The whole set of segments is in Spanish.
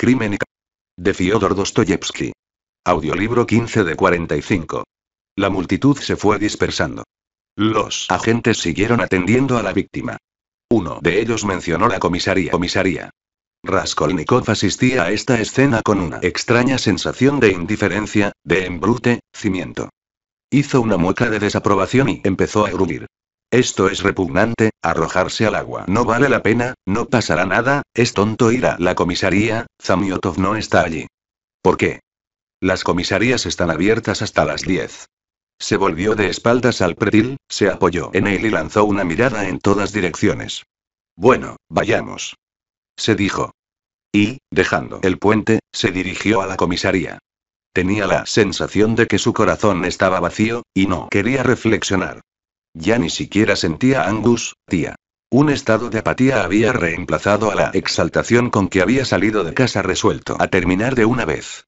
Crimen y... De Fyodor Dostoyevsky. Audiolibro 15 de 45. La multitud se fue dispersando. Los agentes siguieron atendiendo a la víctima. Uno de ellos mencionó la comisaría. comisaría. Raskolnikov asistía a esta escena con una extraña sensación de indiferencia, de embrute, cimiento. Hizo una mueca de desaprobación y empezó a gruñir. Esto es repugnante, arrojarse al agua no vale la pena, no pasará nada, es tonto ir a la comisaría, Zamiotov no está allí. ¿Por qué? Las comisarías están abiertas hasta las 10. Se volvió de espaldas al pretil, se apoyó en él y lanzó una mirada en todas direcciones. Bueno, vayamos. Se dijo. Y, dejando el puente, se dirigió a la comisaría. Tenía la sensación de que su corazón estaba vacío, y no quería reflexionar. Ya ni siquiera sentía angustia. Un estado de apatía había reemplazado a la exaltación con que había salido de casa resuelto a terminar de una vez.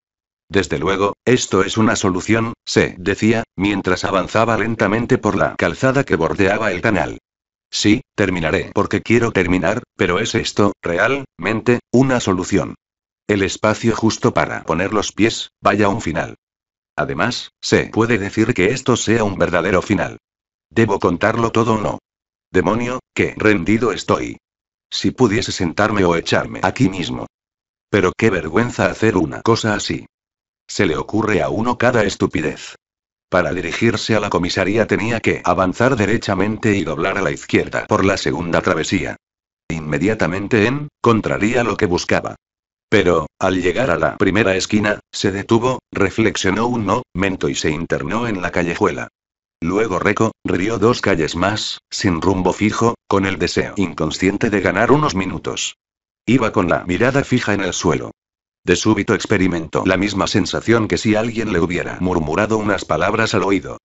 Desde luego, esto es una solución, se decía, mientras avanzaba lentamente por la calzada que bordeaba el canal. Sí, terminaré porque quiero terminar, pero ¿es esto, realmente, una solución? El espacio justo para poner los pies, vaya un final. Además, se puede decir que esto sea un verdadero final. ¿Debo contarlo todo o no? Demonio, qué rendido estoy. Si pudiese sentarme o echarme aquí mismo. Pero qué vergüenza hacer una cosa así. Se le ocurre a uno cada estupidez. Para dirigirse a la comisaría tenía que avanzar derechamente y doblar a la izquierda por la segunda travesía. Inmediatamente en, contraría lo que buscaba. Pero, al llegar a la primera esquina, se detuvo, reflexionó un momento y se internó en la callejuela. Luego Reco, rió dos calles más, sin rumbo fijo, con el deseo inconsciente de ganar unos minutos. Iba con la mirada fija en el suelo. De súbito experimentó la misma sensación que si alguien le hubiera murmurado unas palabras al oído.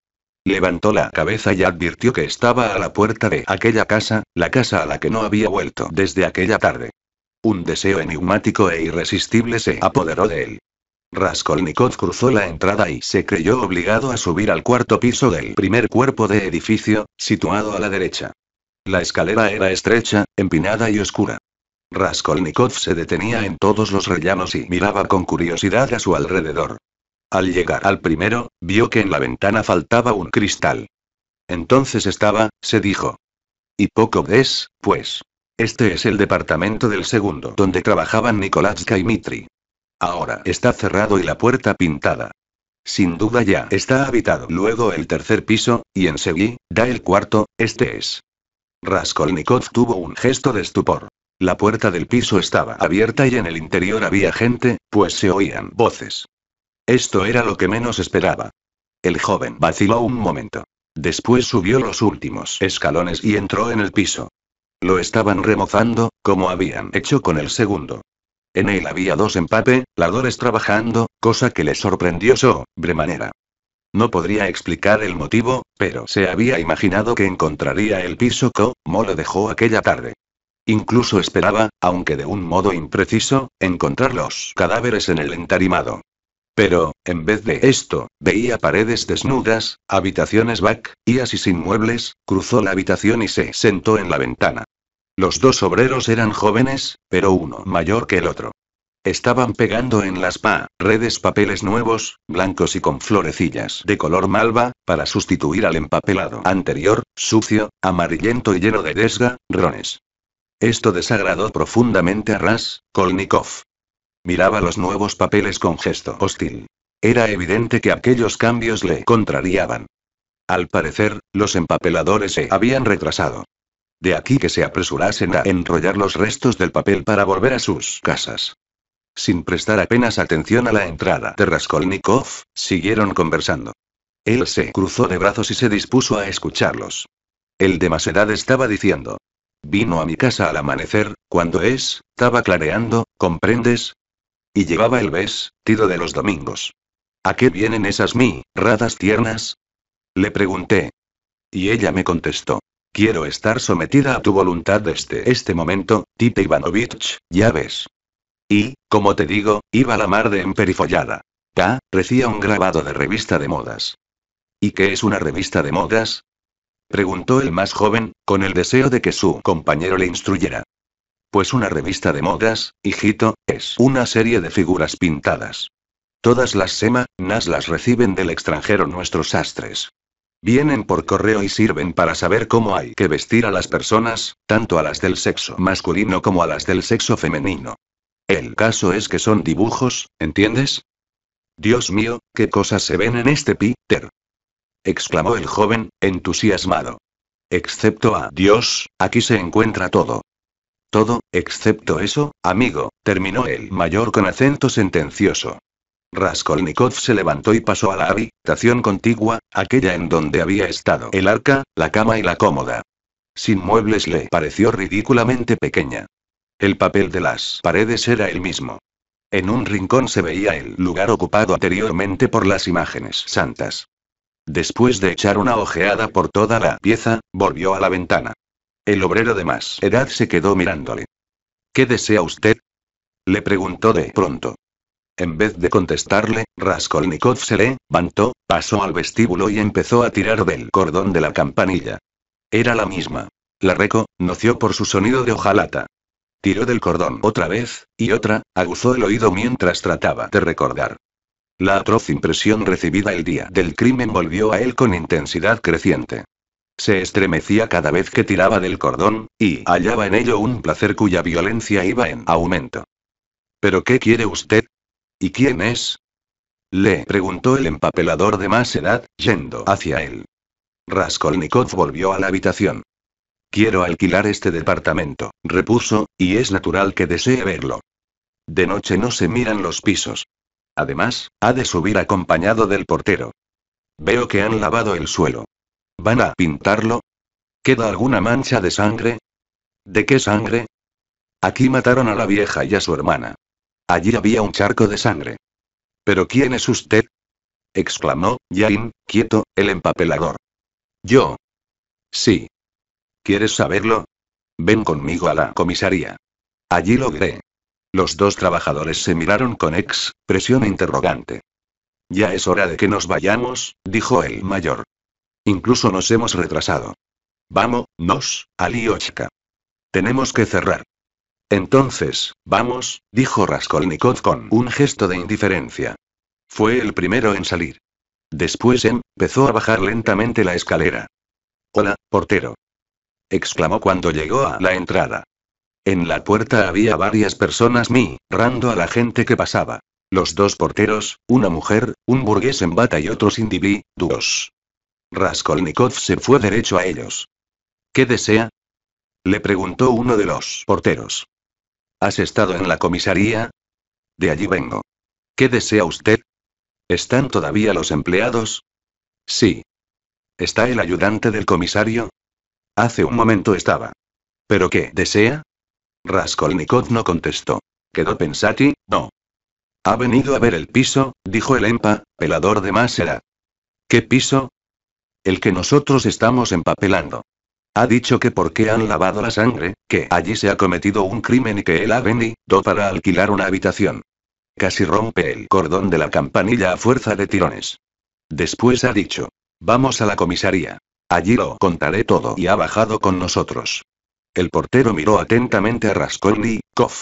Levantó la cabeza y advirtió que estaba a la puerta de aquella casa, la casa a la que no había vuelto desde aquella tarde. Un deseo enigmático e irresistible se apoderó de él. Raskolnikov cruzó la entrada y se creyó obligado a subir al cuarto piso del primer cuerpo de edificio, situado a la derecha. La escalera era estrecha, empinada y oscura. Raskolnikov se detenía en todos los rellanos y miraba con curiosidad a su alrededor. Al llegar al primero, vio que en la ventana faltaba un cristal. Entonces estaba, se dijo. Y poco ves, pues. Este es el departamento del segundo donde trabajaban Nikolatska y Mitri. Ahora está cerrado y la puerta pintada. Sin duda ya está habitado. Luego el tercer piso, y enseguida, da el cuarto, este es. Raskolnikov tuvo un gesto de estupor. La puerta del piso estaba abierta y en el interior había gente, pues se oían voces. Esto era lo que menos esperaba. El joven vaciló un momento. Después subió los últimos escalones y entró en el piso. Lo estaban remozando, como habían hecho con el segundo. En él había dos empape, ladores trabajando, cosa que le sorprendió sobremanera. No podría explicar el motivo, pero se había imaginado que encontraría el piso que Mo lo dejó aquella tarde. Incluso esperaba, aunque de un modo impreciso, encontrar los cadáveres en el entarimado. Pero, en vez de esto, veía paredes desnudas, habitaciones back, y así sin muebles, cruzó la habitación y se sentó en la ventana. Los dos obreros eran jóvenes, pero uno mayor que el otro. Estaban pegando en las pa redes papeles nuevos, blancos y con florecillas de color malva, para sustituir al empapelado anterior, sucio, amarillento y lleno de desga, rones. Esto desagradó profundamente a Ras, Kolnikov. Miraba los nuevos papeles con gesto hostil. Era evidente que aquellos cambios le contrariaban. Al parecer, los empapeladores se habían retrasado. De aquí que se apresurasen a enrollar los restos del papel para volver a sus casas. Sin prestar apenas atención a la entrada de Raskolnikov, siguieron conversando. Él se cruzó de brazos y se dispuso a escucharlos. El de más edad estaba diciendo. Vino a mi casa al amanecer, cuando es, estaba clareando, ¿comprendes? Y llevaba el vestido de los domingos. ¿A qué vienen esas mi, radas tiernas? Le pregunté. Y ella me contestó. Quiero estar sometida a tu voluntad desde este momento, Tite Ivanovich, ya ves. Y, como te digo, iba a la mar de emperifollada. Ta, recía un grabado de revista de modas. ¿Y qué es una revista de modas? Preguntó el más joven, con el deseo de que su compañero le instruyera. Pues una revista de modas, hijito, es una serie de figuras pintadas. Todas las semanas las reciben del extranjero nuestros sastres. Vienen por correo y sirven para saber cómo hay que vestir a las personas, tanto a las del sexo masculino como a las del sexo femenino. El caso es que son dibujos, ¿entiendes? Dios mío, qué cosas se ven en este Peter. exclamó el joven, entusiasmado. Excepto a Dios, aquí se encuentra todo. Todo, excepto eso, amigo, terminó el mayor con acento sentencioso. Raskolnikov se levantó y pasó a la habitación contigua, aquella en donde había estado el arca, la cama y la cómoda. Sin muebles le pareció ridículamente pequeña. El papel de las paredes era el mismo. En un rincón se veía el lugar ocupado anteriormente por las imágenes santas. Después de echar una ojeada por toda la pieza, volvió a la ventana. El obrero de más edad se quedó mirándole. ¿Qué desea usted? Le preguntó de pronto. En vez de contestarle, Raskolnikov se levantó, pasó al vestíbulo y empezó a tirar del cordón de la campanilla. Era la misma. La reco, noció por su sonido de hojalata. Tiró del cordón otra vez, y otra, aguzó el oído mientras trataba de recordar. La atroz impresión recibida el día del crimen volvió a él con intensidad creciente. Se estremecía cada vez que tiraba del cordón, y hallaba en ello un placer cuya violencia iba en aumento. ¿Pero qué quiere usted? ¿Y quién es? Le preguntó el empapelador de más edad, yendo hacia él. Raskolnikov volvió a la habitación. Quiero alquilar este departamento, repuso, y es natural que desee verlo. De noche no se miran los pisos. Además, ha de subir acompañado del portero. Veo que han lavado el suelo. ¿Van a pintarlo? ¿Queda alguna mancha de sangre? ¿De qué sangre? Aquí mataron a la vieja y a su hermana. Allí había un charco de sangre. ¿Pero quién es usted? exclamó, ya quieto, el empapelador. Yo. Sí. ¿Quieres saberlo? Ven conmigo a la comisaría. Allí logré. Los dos trabajadores se miraron con expresión e interrogante. Ya es hora de que nos vayamos, dijo el mayor. Incluso nos hemos retrasado. Vamos, nos, Aliochka. Tenemos que cerrar. Entonces, vamos, dijo Raskolnikov con un gesto de indiferencia. Fue el primero en salir. Después empezó a bajar lentamente la escalera. Hola, portero. exclamó cuando llegó a la entrada. En la puerta había varias personas rando a la gente que pasaba. Los dos porteros, una mujer, un burgués en bata y otros individuos. Raskolnikov se fue derecho a ellos. ¿Qué desea? Le preguntó uno de los porteros. ¿Has estado en la comisaría? De allí vengo. ¿Qué desea usted? ¿Están todavía los empleados? Sí. ¿Está el ayudante del comisario? Hace un momento estaba. ¿Pero qué desea? Raskolnikov no contestó. Quedó pensati, no. Ha venido a ver el piso, dijo el EMPA, pelador de másera. ¿Qué piso? El que nosotros estamos empapelando. Ha dicho que porque han lavado la sangre, que allí se ha cometido un crimen y que él ha venido para alquilar una habitación. Casi rompe el cordón de la campanilla a fuerza de tirones. Después ha dicho, vamos a la comisaría. Allí lo contaré todo y ha bajado con nosotros. El portero miró atentamente a Raskolnikov.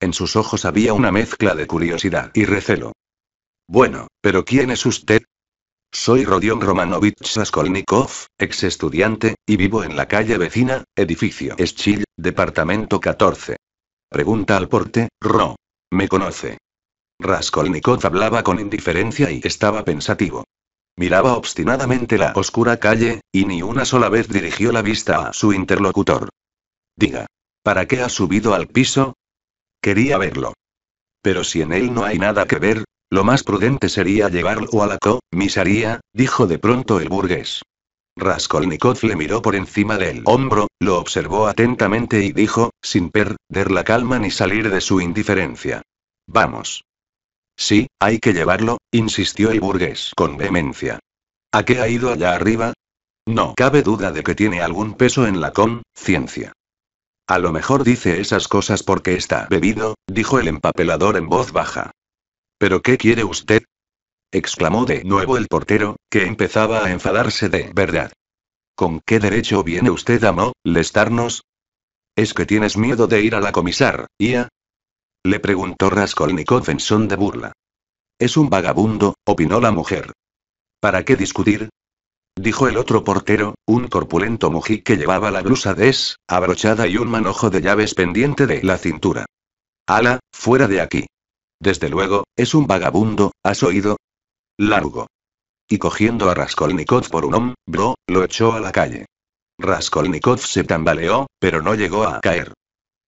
En sus ojos había una mezcla de curiosidad y recelo. Bueno, pero ¿quién es usted? Soy Rodion Romanovich Raskolnikov, ex estudiante, y vivo en la calle vecina, edificio Eschil, departamento 14. Pregunta al porte, Ro. ¿Me conoce? Raskolnikov hablaba con indiferencia y estaba pensativo. Miraba obstinadamente la oscura calle, y ni una sola vez dirigió la vista a su interlocutor. Diga. ¿Para qué ha subido al piso? Quería verlo. Pero si en él no hay nada que ver, lo más prudente sería llevarlo a la comisaría, dijo de pronto el burgués. Raskolnikov le miró por encima del hombro, lo observó atentamente y dijo, sin perder la calma ni salir de su indiferencia. Vamos. Sí, hay que llevarlo, insistió el burgués con vehemencia. ¿A qué ha ido allá arriba? No cabe duda de que tiene algún peso en la conciencia. A lo mejor dice esas cosas porque está bebido, dijo el empapelador en voz baja. ¿Pero qué quiere usted? exclamó de nuevo el portero, que empezaba a enfadarse de verdad. ¿Con qué derecho viene usted a molestarnos? ¿Es que tienes miedo de ir a la comisar, IA? Le preguntó Raskolnikov en son de burla. Es un vagabundo, opinó la mujer. ¿Para qué discutir? Dijo el otro portero, un corpulento mují que llevaba la blusa des, abrochada y un manojo de llaves pendiente de la cintura. Ala, fuera de aquí. Desde luego, es un vagabundo, ¿has oído? Largo. Y cogiendo a Raskolnikov por un hombro, lo echó a la calle. Raskolnikov se tambaleó, pero no llegó a caer.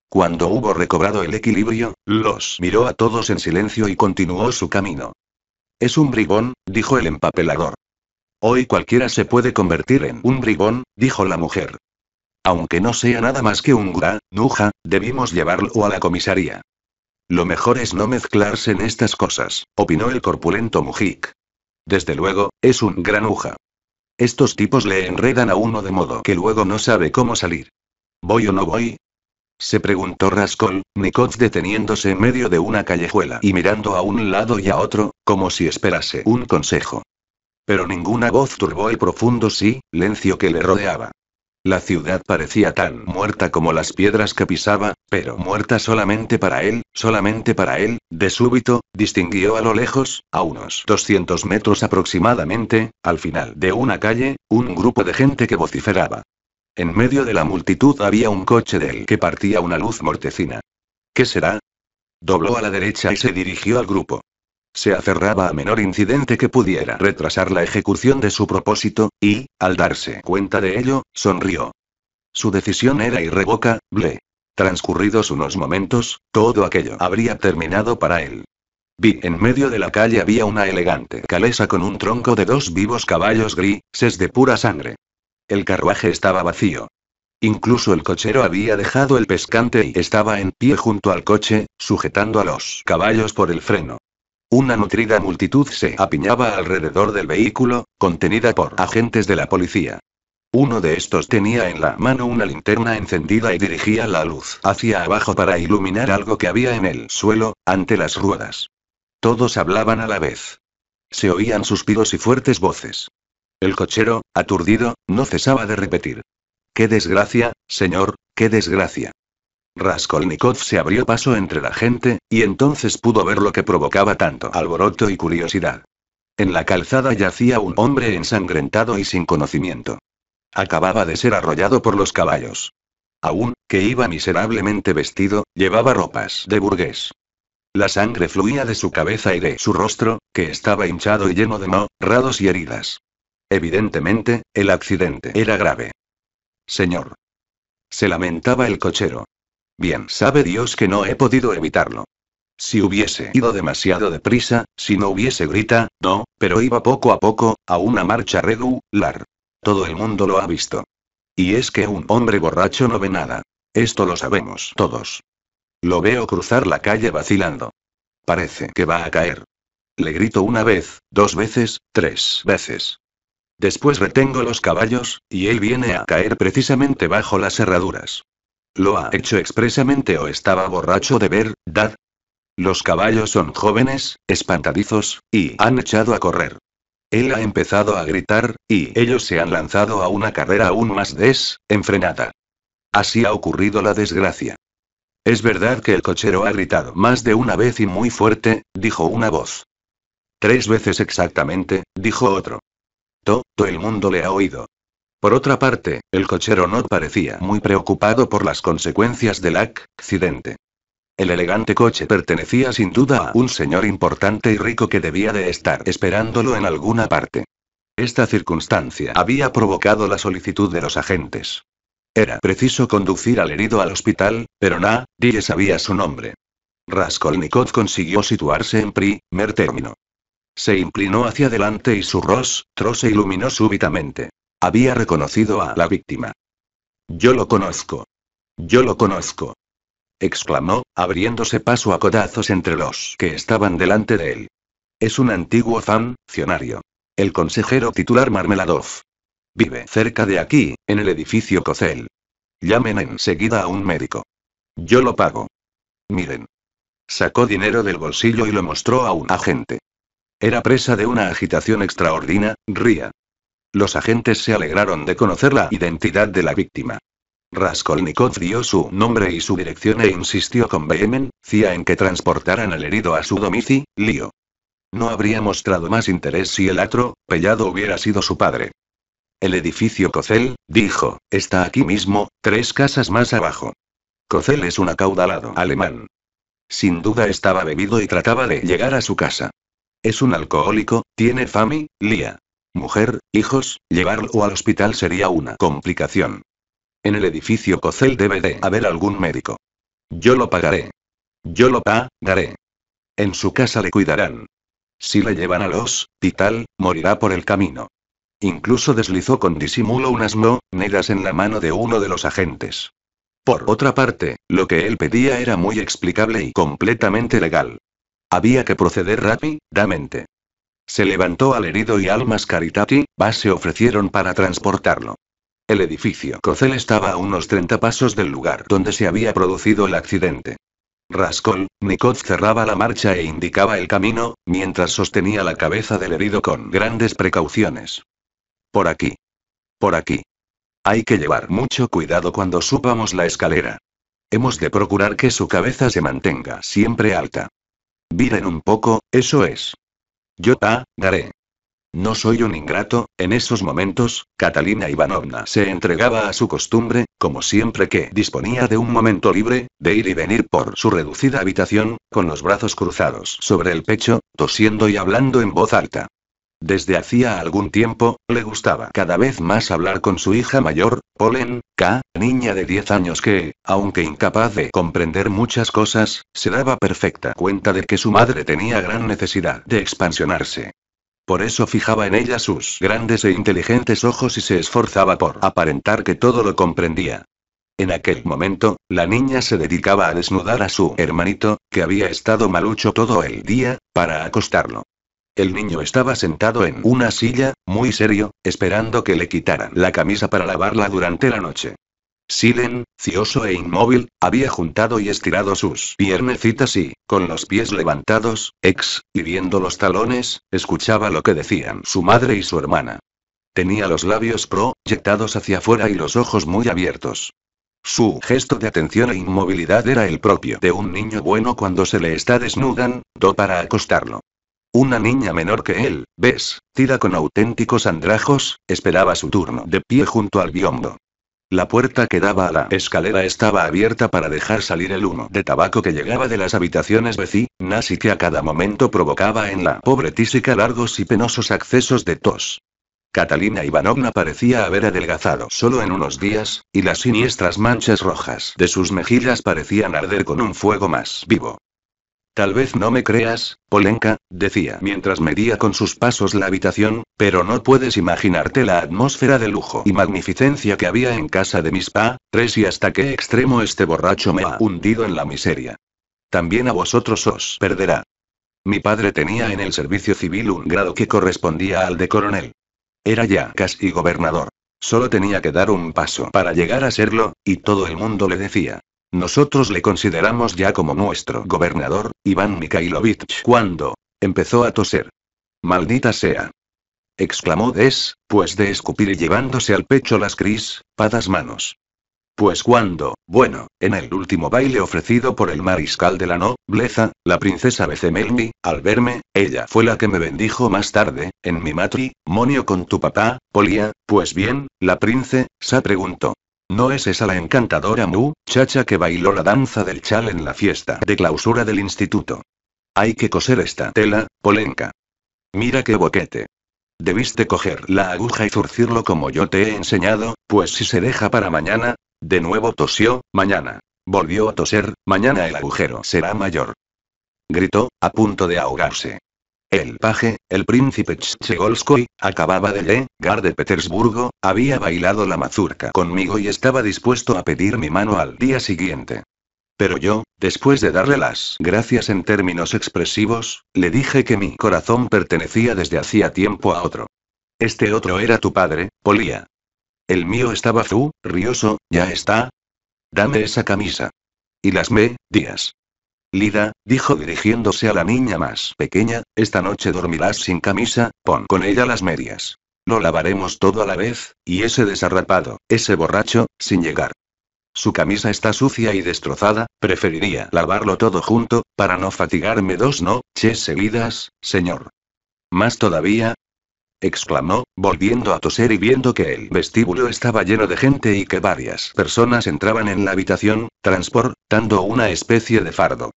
Cuando hubo recobrado el equilibrio, los miró a todos en silencio y continuó su camino. Es un bribón, dijo el empapelador. Hoy cualquiera se puede convertir en un bribón, dijo la mujer. Aunque no sea nada más que un nuja, debimos llevarlo a la comisaría. Lo mejor es no mezclarse en estas cosas, opinó el corpulento Mujik. Desde luego, es un granuja. Estos tipos le enredan a uno de modo que luego no sabe cómo salir. ¿Voy o no voy? Se preguntó Rascol, Nikot deteniéndose en medio de una callejuela y mirando a un lado y a otro, como si esperase un consejo. Pero ninguna voz turbó el profundo silencio que le rodeaba. La ciudad parecía tan muerta como las piedras que pisaba, pero muerta solamente para él, solamente para él. De súbito, distinguió a lo lejos, a unos 200 metros aproximadamente, al final de una calle, un grupo de gente que vociferaba. En medio de la multitud había un coche del que partía una luz mortecina. ¿Qué será? Dobló a la derecha y se dirigió al grupo. Se aferraba a menor incidente que pudiera retrasar la ejecución de su propósito, y, al darse cuenta de ello, sonrió. Su decisión era irrevocable. Transcurridos unos momentos, todo aquello habría terminado para él. Vi en medio de la calle había una elegante calesa con un tronco de dos vivos caballos grises de pura sangre. El carruaje estaba vacío. Incluso el cochero había dejado el pescante y estaba en pie junto al coche, sujetando a los caballos por el freno. Una nutrida multitud se apiñaba alrededor del vehículo, contenida por agentes de la policía. Uno de estos tenía en la mano una linterna encendida y dirigía la luz hacia abajo para iluminar algo que había en el suelo, ante las ruedas. Todos hablaban a la vez. Se oían suspiros y fuertes voces. El cochero, aturdido, no cesaba de repetir. ¡Qué desgracia, señor, qué desgracia! Raskolnikov se abrió paso entre la gente, y entonces pudo ver lo que provocaba tanto alboroto y curiosidad. En la calzada yacía un hombre ensangrentado y sin conocimiento. Acababa de ser arrollado por los caballos. Aún, que iba miserablemente vestido, llevaba ropas de burgués. La sangre fluía de su cabeza y de su rostro, que estaba hinchado y lleno de no, rados y heridas. Evidentemente, el accidente era grave. Señor. Se lamentaba el cochero. Bien sabe Dios que no he podido evitarlo. Si hubiese ido demasiado deprisa, si no hubiese grita, no, pero iba poco a poco, a una marcha regular. Todo el mundo lo ha visto. Y es que un hombre borracho no ve nada. Esto lo sabemos todos. Lo veo cruzar la calle vacilando. Parece que va a caer. Le grito una vez, dos veces, tres veces. Después retengo los caballos, y él viene a caer precisamente bajo las herraduras. ¿Lo ha hecho expresamente o estaba borracho de ver, dad? Los caballos son jóvenes, espantadizos, y han echado a correr. Él ha empezado a gritar, y ellos se han lanzado a una carrera aún más enfrenada. Así ha ocurrido la desgracia. Es verdad que el cochero ha gritado más de una vez y muy fuerte, dijo una voz. Tres veces exactamente, dijo otro. Todo el mundo le ha oído, por otra parte, el cochero no parecía muy preocupado por las consecuencias del accidente. El elegante coche pertenecía sin duda a un señor importante y rico que debía de estar esperándolo en alguna parte. Esta circunstancia había provocado la solicitud de los agentes. Era preciso conducir al herido al hospital, pero nadie sabía su nombre. Raskolnikov consiguió situarse en primer término. Se inclinó hacia adelante y su rostro se iluminó súbitamente. Había reconocido a la víctima. Yo lo conozco. Yo lo conozco. exclamó, abriéndose paso a codazos entre los que estaban delante de él. Es un antiguo funcionario. El consejero titular Marmeladov. Vive cerca de aquí, en el edificio Cocel. Llamen enseguida a un médico. Yo lo pago. Miren. Sacó dinero del bolsillo y lo mostró a un agente. Era presa de una agitación extraordinaria, ría. Los agentes se alegraron de conocer la identidad de la víctima. Raskolnikov dio su nombre y su dirección e insistió con vehemencia en que transportaran al herido a su domicilio. No habría mostrado más interés si el atro pellado, hubiera sido su padre. El edificio Cocel, dijo, está aquí mismo, tres casas más abajo. Cocel es un acaudalado alemán. Sin duda estaba bebido y trataba de llegar a su casa. Es un alcohólico, tiene fami, Lía. Mujer, hijos, llevarlo al hospital sería una complicación. En el edificio Cocel debe de haber algún médico. Yo lo pagaré. Yo lo pagaré. En su casa le cuidarán. Si le llevan a al hospital, morirá por el camino. Incluso deslizó con disimulo unas monedas en la mano de uno de los agentes. Por otra parte, lo que él pedía era muy explicable y completamente legal. Había que proceder rápidamente. Se levantó al herido y Almas Caritati, base se ofrecieron para transportarlo. El edificio Cocel estaba a unos 30 pasos del lugar donde se había producido el accidente. Rascol, Nikot cerraba la marcha e indicaba el camino, mientras sostenía la cabeza del herido con grandes precauciones. Por aquí. Por aquí. Hay que llevar mucho cuidado cuando subamos la escalera. Hemos de procurar que su cabeza se mantenga siempre alta. Viren un poco, eso es. Yo ta, daré. No soy un ingrato, en esos momentos, Catalina Ivanovna se entregaba a su costumbre, como siempre que disponía de un momento libre, de ir y venir por su reducida habitación, con los brazos cruzados sobre el pecho, tosiendo y hablando en voz alta. Desde hacía algún tiempo, le gustaba cada vez más hablar con su hija mayor, Polen, K, niña de 10 años que, aunque incapaz de comprender muchas cosas, se daba perfecta cuenta de que su madre tenía gran necesidad de expansionarse. Por eso fijaba en ella sus grandes e inteligentes ojos y se esforzaba por aparentar que todo lo comprendía. En aquel momento, la niña se dedicaba a desnudar a su hermanito, que había estado malucho todo el día, para acostarlo. El niño estaba sentado en una silla, muy serio, esperando que le quitaran la camisa para lavarla durante la noche. Silen, cioso e inmóvil, había juntado y estirado sus piernecitas y, con los pies levantados, ex, y viendo los talones, escuchaba lo que decían su madre y su hermana. Tenía los labios proyectados hacia afuera y los ojos muy abiertos. Su gesto de atención e inmovilidad era el propio de un niño bueno cuando se le está desnudando para acostarlo. Una niña menor que él, ves, tira con auténticos andrajos, esperaba su turno de pie junto al biombo. La puerta que daba a la escalera estaba abierta para dejar salir el humo de tabaco que llegaba de las habitaciones vecinas y que a cada momento provocaba en la pobre tísica largos y penosos accesos de tos. Catalina Ivanovna parecía haber adelgazado solo en unos días, y las siniestras manchas rojas de sus mejillas parecían arder con un fuego más vivo. Tal vez no me creas, Polenka, decía mientras medía con sus pasos la habitación, pero no puedes imaginarte la atmósfera de lujo y magnificencia que había en casa de mis pa, tres y hasta qué extremo este borracho me ha hundido en la miseria. También a vosotros os perderá. Mi padre tenía en el servicio civil un grado que correspondía al de coronel. Era ya casi gobernador. Solo tenía que dar un paso para llegar a serlo, y todo el mundo le decía, nosotros le consideramos ya como nuestro gobernador, Iván Mikhailovich, cuando empezó a toser. Maldita sea. exclamó Des, pues de escupir y llevándose al pecho las padas manos. Pues cuando, bueno, en el último baile ofrecido por el mariscal de la nobleza, la princesa Becemelmi, al verme, ella fue la que me bendijo más tarde, en mi matrimonio con tu papá, Polia, pues bien, la princesa preguntó. ¿No es esa la encantadora Mu, chacha que bailó la danza del chal en la fiesta de clausura del instituto? Hay que coser esta tela, polenca. Mira qué boquete. Debiste coger la aguja y zurcirlo como yo te he enseñado, pues si se deja para mañana, de nuevo tosió, mañana. Volvió a toser, mañana el agujero será mayor. Gritó, a punto de ahogarse. El paje, el príncipe Chegolsky, acababa de llegar de Petersburgo, había bailado la mazurca conmigo y estaba dispuesto a pedir mi mano al día siguiente. Pero yo, después de darle las gracias en términos expresivos, le dije que mi corazón pertenecía desde hacía tiempo a otro. Este otro era tu padre, Polía. El mío estaba tú, rioso, ya está. Dame esa camisa. Y las me, días. Lida, dijo dirigiéndose a la niña más pequeña, esta noche dormirás sin camisa, pon con ella las medias. Lo lavaremos todo a la vez, y ese desarrapado, ese borracho, sin llegar. Su camisa está sucia y destrozada, preferiría lavarlo todo junto, para no fatigarme dos no, seguidas, señor. Más todavía, exclamó, volviendo a toser y viendo que el vestíbulo estaba lleno de gente y que varias personas entraban en la habitación, transportando una especie de fardo.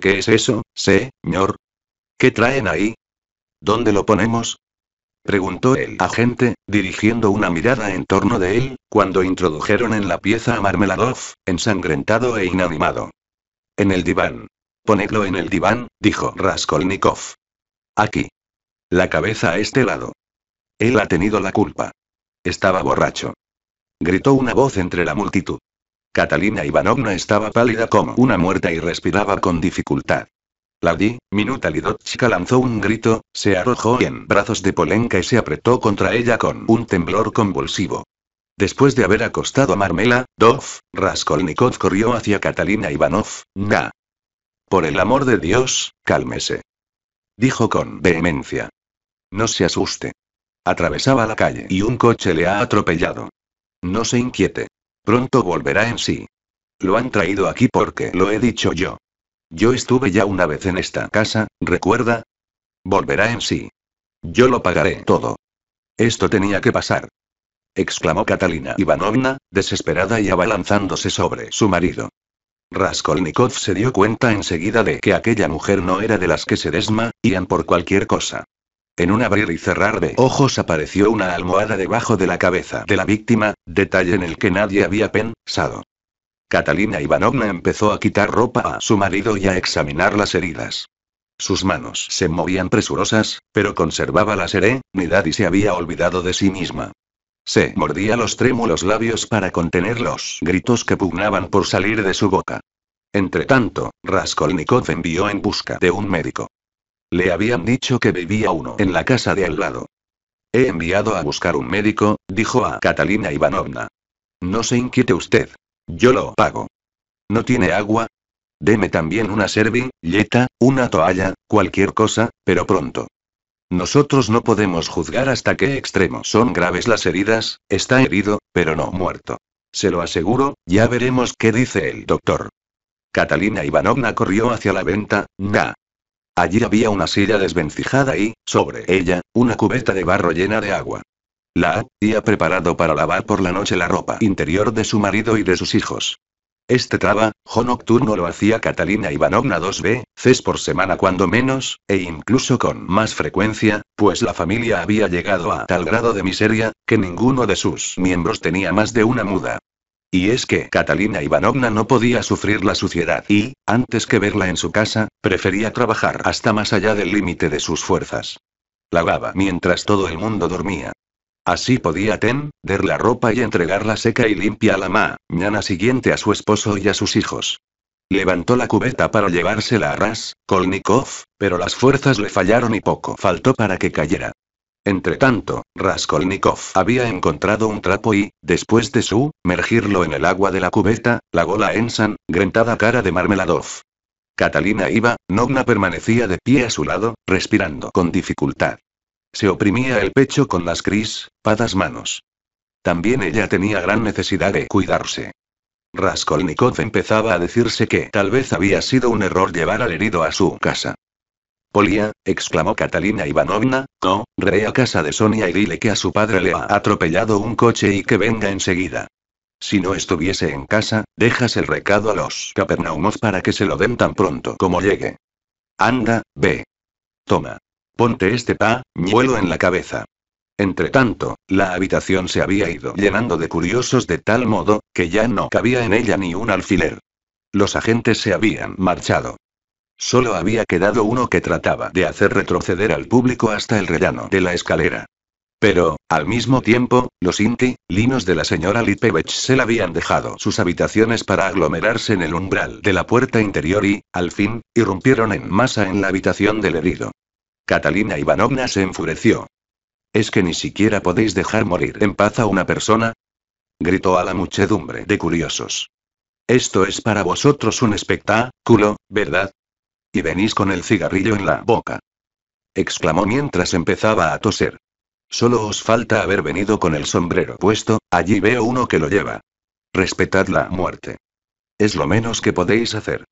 ¿Qué es eso, señor? ¿Qué traen ahí? ¿Dónde lo ponemos? preguntó el agente, dirigiendo una mirada en torno de él, cuando introdujeron en la pieza a Marmeladov, ensangrentado e inanimado. En el diván. Ponedlo en el diván, dijo Raskolnikov. Aquí. La cabeza a este lado. Él ha tenido la culpa. Estaba borracho. Gritó una voz entre la multitud. Catalina Ivanovna estaba pálida como una muerta y respiraba con dificultad. di Minuta Lidotchka lanzó un grito, se arrojó en brazos de Polenka y se apretó contra ella con un temblor convulsivo. Después de haber acostado a Marmela, Dov, Raskolnikov corrió hacia Catalina Ivanov, na. Por el amor de Dios, cálmese. Dijo con vehemencia. No se asuste. Atravesaba la calle y un coche le ha atropellado. No se inquiete. Pronto volverá en sí. Lo han traído aquí porque lo he dicho yo. Yo estuve ya una vez en esta casa, ¿recuerda? Volverá en sí. Yo lo pagaré todo. Esto tenía que pasar. exclamó Catalina Ivanovna, desesperada y abalanzándose sobre su marido. Raskolnikov se dio cuenta enseguida de que aquella mujer no era de las que se desmayan por cualquier cosa. En un abrir y cerrar de ojos apareció una almohada debajo de la cabeza de la víctima, detalle en el que nadie había pensado. Catalina Ivanovna empezó a quitar ropa a su marido y a examinar las heridas. Sus manos se movían presurosas, pero conservaba la serenidad y se había olvidado de sí misma. Se mordía los trémulos labios para contener los gritos que pugnaban por salir de su boca. Entretanto, Raskolnikov envió en busca de un médico. Le habían dicho que vivía uno en la casa de al lado. He enviado a buscar un médico, dijo a Catalina Ivanovna. No se inquiete usted. Yo lo pago. ¿No tiene agua? Deme también una servilleta, una toalla, cualquier cosa, pero pronto. Nosotros no podemos juzgar hasta qué extremo son graves las heridas, está herido, pero no muerto. Se lo aseguro, ya veremos qué dice el doctor. Catalina Ivanovna corrió hacia la venta, na, Allí había una silla desvencijada y, sobre ella, una cubeta de barro llena de agua. La había preparado para lavar por la noche la ropa interior de su marido y de sus hijos. Este trabajo nocturno lo hacía Catalina Ivanovna dos veces por semana cuando menos, e incluso con más frecuencia, pues la familia había llegado a tal grado de miseria, que ninguno de sus miembros tenía más de una muda. Y es que Catalina Ivanovna no podía sufrir la suciedad y, antes que verla en su casa, prefería trabajar hasta más allá del límite de sus fuerzas. Lavaba mientras todo el mundo dormía. Así podía tender la ropa y entregarla seca y limpia a la mañana siguiente a su esposo y a sus hijos. Levantó la cubeta para llevársela a ras, Kolnikov, pero las fuerzas le fallaron y poco faltó para que cayera. Entre tanto, Raskolnikov había encontrado un trapo y, después de su, mergirlo en el agua de la cubeta, lagó la ensangrentada cara de Marmeladov. Catalina iba, Nogna permanecía de pie a su lado, respirando con dificultad. Se oprimía el pecho con las crispadas manos. También ella tenía gran necesidad de cuidarse. Raskolnikov empezaba a decirse que tal vez había sido un error llevar al herido a su casa. Polia, exclamó Catalina Ivanovna, no, re a casa de Sonia y dile que a su padre le ha atropellado un coche y que venga enseguida. Si no estuviese en casa, dejas el recado a los Capernaumos para que se lo den tan pronto como llegue. Anda, ve. Toma. Ponte este pa, ñuelo en la cabeza. Entretanto, la habitación se había ido llenando de curiosos de tal modo, que ya no cabía en ella ni un alfiler. Los agentes se habían marchado. Solo había quedado uno que trataba de hacer retroceder al público hasta el rellano de la escalera. Pero, al mismo tiempo, los Inti, linos de la señora Lipevich se la habían dejado sus habitaciones para aglomerarse en el umbral de la puerta interior y, al fin, irrumpieron en masa en la habitación del herido. Catalina Ivanovna se enfureció. ¿Es que ni siquiera podéis dejar morir en paz a una persona? gritó a la muchedumbre de curiosos. Esto es para vosotros un espectáculo, ¿verdad? Y venís con el cigarrillo en la boca. Exclamó mientras empezaba a toser. Solo os falta haber venido con el sombrero puesto, allí veo uno que lo lleva. Respetad la muerte. Es lo menos que podéis hacer.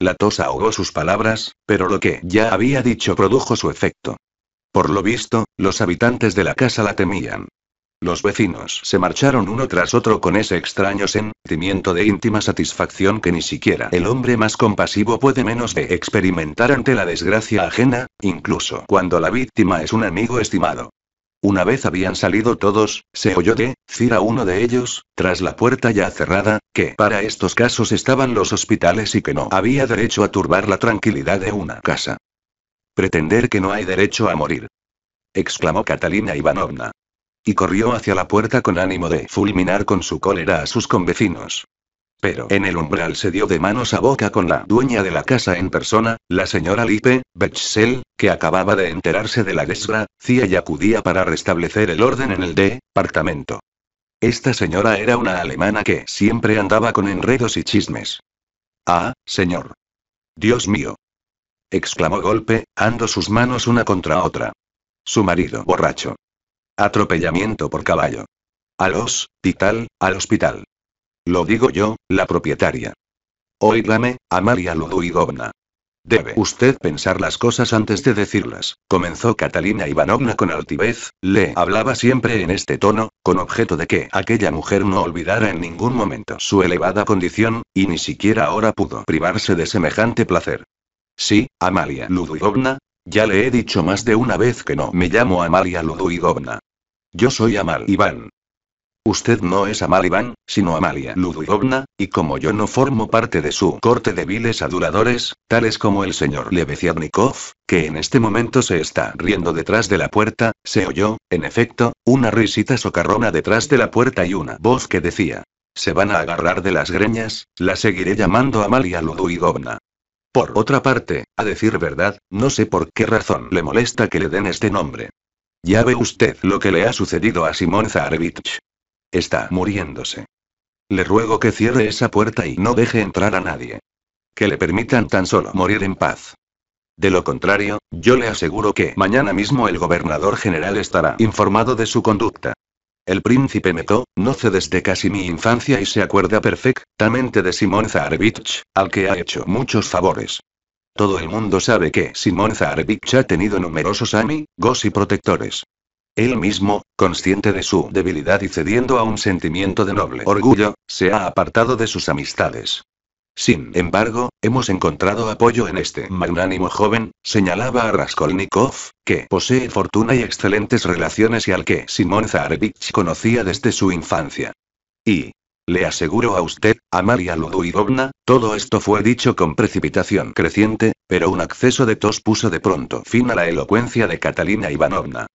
La tos ahogó sus palabras, pero lo que ya había dicho produjo su efecto. Por lo visto, los habitantes de la casa la temían. Los vecinos se marcharon uno tras otro con ese extraño sentimiento de íntima satisfacción que ni siquiera el hombre más compasivo puede menos de experimentar ante la desgracia ajena, incluso cuando la víctima es un amigo estimado. Una vez habían salido todos, se oyó de a uno de ellos, tras la puerta ya cerrada, que para estos casos estaban los hospitales y que no había derecho a turbar la tranquilidad de una casa. Pretender que no hay derecho a morir. exclamó Catalina Ivanovna. Y corrió hacia la puerta con ánimo de fulminar con su cólera a sus convecinos. Pero en el umbral se dio de manos a boca con la dueña de la casa en persona, la señora Lipe, Bechsel, que acababa de enterarse de la desgracia y acudía para restablecer el orden en el departamento. Esta señora era una alemana que siempre andaba con enredos y chismes. Ah, señor. Dios mío. exclamó Golpe, ando sus manos una contra otra. Su marido borracho. Atropellamiento por caballo. Al hospital, al hospital. Lo digo yo, la propietaria. Óigame, Amalia Ludwigovna. Debe usted pensar las cosas antes de decirlas, comenzó Catalina Ivanovna con altivez, le hablaba siempre en este tono, con objeto de que aquella mujer no olvidara en ningún momento su elevada condición, y ni siquiera ahora pudo privarse de semejante placer. Sí, Amalia Ludwigovna, ya le he dicho más de una vez que no me llamo Amalia Ludwigovna. Yo soy Amal Iván. Usted no es Amal Iván, sino Amalia Ludwigovna, y como yo no formo parte de su corte de viles aduladores, tales como el señor Lebeziadnikov, que en este momento se está riendo detrás de la puerta, se oyó, en efecto, una risita socarrona detrás de la puerta y una voz que decía: Se van a agarrar de las greñas, la seguiré llamando Amalia Ludwigovna. Por otra parte, a decir verdad, no sé por qué razón le molesta que le den este nombre. Ya ve usted lo que le ha sucedido a Simón Zarevich. Está muriéndose. Le ruego que cierre esa puerta y no deje entrar a nadie. Que le permitan tan solo morir en paz. De lo contrario, yo le aseguro que mañana mismo el gobernador general estará informado de su conducta. El príncipe Meto, noce desde casi mi infancia y se acuerda perfectamente de Simón Zarevich, al que ha hecho muchos favores. Todo el mundo sabe que Simón Zarevich ha tenido numerosos amigos y protectores. Él mismo, consciente de su debilidad y cediendo a un sentimiento de noble orgullo, se ha apartado de sus amistades. Sin embargo, hemos encontrado apoyo en este magnánimo joven, señalaba a Raskolnikov, que posee fortuna y excelentes relaciones y al que Simón Zarevich conocía desde su infancia. Y, le aseguro a usted, a María Ludwigovna, todo esto fue dicho con precipitación creciente, pero un acceso de tos puso de pronto fin a la elocuencia de Catalina Ivanovna.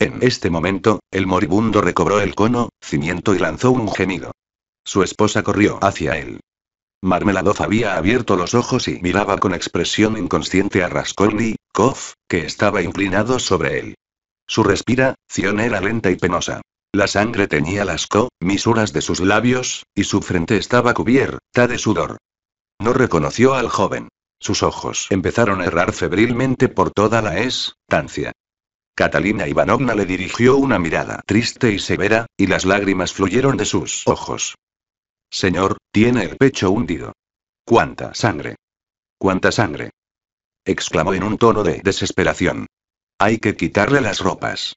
En este momento, el moribundo recobró el cono, cimiento y lanzó un gemido. Su esposa corrió hacia él, Marmeladov había abierto los ojos y miraba con expresión inconsciente a Raskolnikov, que estaba inclinado sobre él. Su respiración era lenta y penosa. La sangre teñía las comisuras de sus labios, y su frente estaba cubierta de sudor. No reconoció al joven. Sus ojos empezaron a errar febrilmente por toda la estancia. Catalina Ivanovna le dirigió una mirada triste y severa, y las lágrimas fluyeron de sus ojos. Señor, tiene el pecho hundido. ¿Cuánta sangre? ¿Cuánta sangre? exclamó en un tono de desesperación. Hay que quitarle las ropas.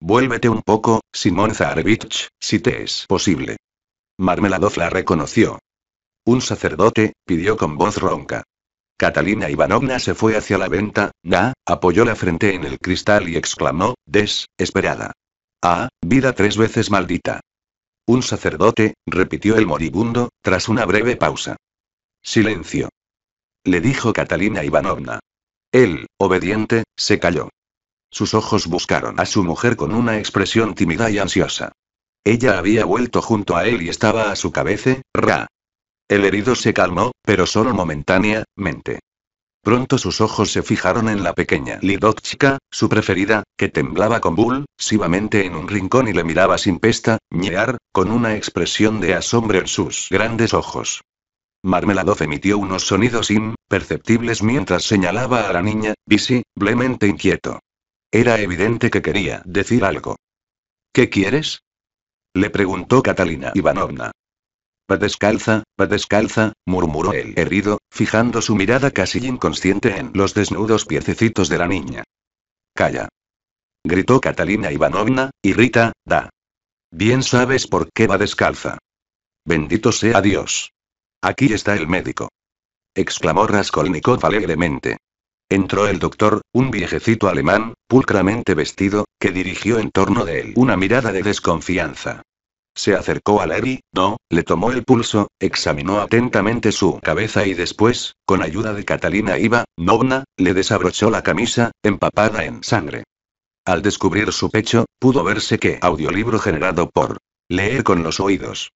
Vuélvete un poco, Simón Zarevich, si te es posible. Marmeladov la reconoció. Un sacerdote, pidió con voz ronca. Catalina Ivanovna se fue hacia la venta, da, apoyó la frente en el cristal y exclamó, desesperada. Ah, vida tres veces maldita. Un sacerdote, repitió el moribundo, tras una breve pausa. Silencio. Le dijo Catalina Ivanovna. Él, obediente, se calló. Sus ojos buscaron a su mujer con una expresión tímida y ansiosa. Ella había vuelto junto a él y estaba a su cabeza, ra. El herido se calmó, pero solo momentáneamente. Pronto sus ojos se fijaron en la pequeña Lidochka, su preferida, que temblaba convulsivamente en un rincón y le miraba sin pesta, ñear, con una expresión de asombro en sus grandes ojos. Marmeladov emitió unos sonidos imperceptibles mientras señalaba a la niña, visiblemente inquieto. Era evidente que quería decir algo. ¿Qué quieres? Le preguntó Catalina Ivanovna. Va descalza, va descalza, murmuró el herido, fijando su mirada casi inconsciente en los desnudos piececitos de la niña. Calla. Gritó Catalina Ivanovna, irrita, da. Bien sabes por qué va descalza. Bendito sea Dios. Aquí está el médico. Exclamó Raskolnikov alegremente. Entró el doctor, un viejecito alemán, pulcramente vestido, que dirigió en torno de él una mirada de desconfianza. Se acercó a Larry, no, le tomó el pulso, examinó atentamente su cabeza y después, con ayuda de Catalina Iva, Novna, le desabrochó la camisa, empapada en sangre. Al descubrir su pecho, pudo verse que audiolibro generado por leer con los oídos.